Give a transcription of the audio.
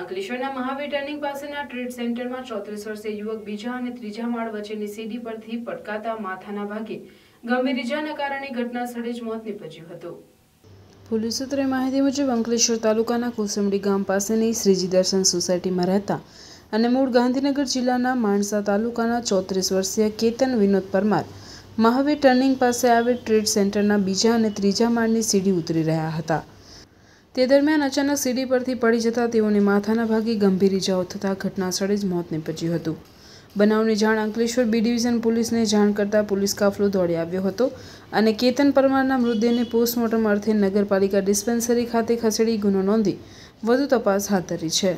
અંકલેશ્વરના મહાવીર ટર્નિંગ પાસેના ટ્રેડ સેન્ટરમાં ચોત્રીસ વર્ષે યુવક બીજા અને ત્રીજા માળ વચ્ચેની સીડી પરથી પટકાતા માથાના ભાગે ગંભીર ઇજાના કારણે ઘટના સ્થળે જ મોત નીપજ્યું હતું પોલીસ સૂત્રે માહિતી મુજબ અંકલેશ્વર તાલુકાના કોસંબડી ગામ પાસેની શ્રીજી દર્શન સોસાયટીમાં રહેતા અને મૂળ ગાંધીનગર જિલ્લાના માણસા તાલુકાના ચોત્રીસ વર્ષીય કેતન વિનોદ પરમાર મહાવીર ટર્નિંગ પાસે આવેલ ટ્રેડ સેન્ટરના બીજા અને ત્રીજા માળની સીડી ઉતરી રહ્યા હતા તે દરમિયાન અચાનક સીડી પરથી પડી જતાં તેઓને માથાના ભાગે ગંભીર ઇજાઓ થતાં ઘટનાસ્થળે જ મોત નીપજ્યું હતું બનાવની જાણ અંકલેશ્વર બી ડિવિઝન પોલીસને જાણ કરતાં પોલીસ કાફલો દોડી આવ્યો હતો અને કેતન પરમારના મૃતદેહને પોસ્ટમોર્ટમ અર્થે નગરપાલિકા ડિસ્પેન્સરી ખાતે ખસેડી ગુનો નોંધી વધુ તપાસ હાથ ધરી છે